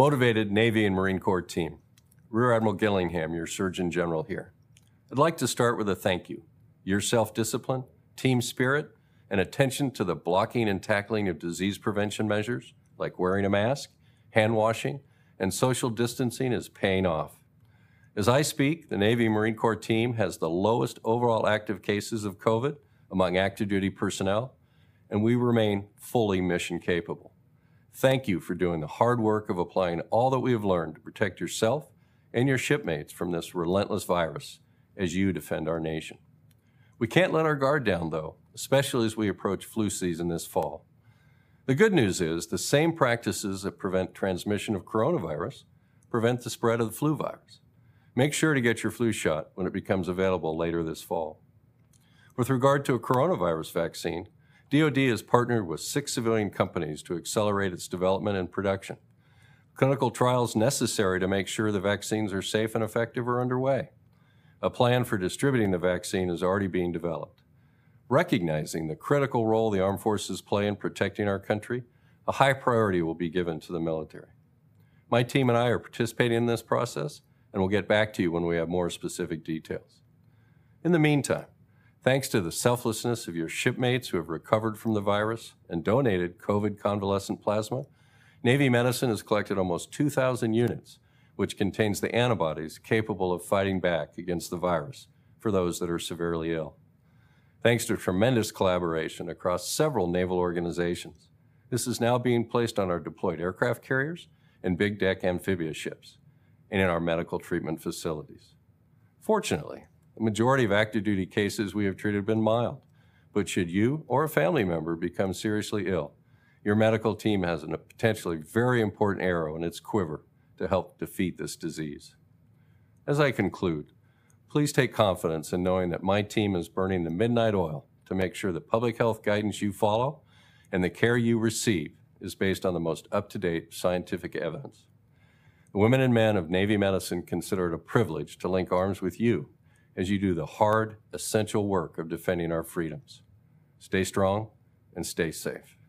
motivated Navy and Marine Corps team. Rear Admiral Gillingham, your Surgeon General here. I'd like to start with a thank you. Your self discipline, team spirit, and attention to the blocking and tackling of disease prevention measures like wearing a mask, hand washing, and social distancing is paying off. As I speak, the Navy Marine Corps team has the lowest overall active cases of COVID among active duty personnel, and we remain fully mission capable. Thank you for doing the hard work of applying all that we have learned to protect yourself and your shipmates from this relentless virus as you defend our nation. We can't let our guard down, though, especially as we approach flu season this fall. The good news is the same practices that prevent transmission of coronavirus prevent the spread of the flu virus. Make sure to get your flu shot when it becomes available later this fall. With regard to a coronavirus vaccine, DoD has partnered with six civilian companies to accelerate its development and production. Clinical trials necessary to make sure the vaccines are safe and effective are underway. A plan for distributing the vaccine is already being developed. Recognizing the critical role the armed forces play in protecting our country, a high priority will be given to the military. My team and I are participating in this process, and we'll get back to you when we have more specific details. In the meantime, Thanks to the selflessness of your shipmates who have recovered from the virus and donated COVID convalescent plasma, Navy Medicine has collected almost 2,000 units, which contains the antibodies capable of fighting back against the virus for those that are severely ill. Thanks to tremendous collaboration across several naval organizations, this is now being placed on our deployed aircraft carriers and big deck amphibious ships and in our medical treatment facilities. Fortunately, the majority of active duty cases we have treated have been mild. But should you or a family member become seriously ill, your medical team has a potentially very important arrow in its quiver to help defeat this disease. As I conclude, please take confidence in knowing that my team is burning the midnight oil to make sure the public health guidance you follow and the care you receive is based on the most up to date scientific evidence. The women and men of Navy medicine consider it a privilege to link arms with you as you do the hard, essential work of defending our freedoms. Stay strong and stay safe.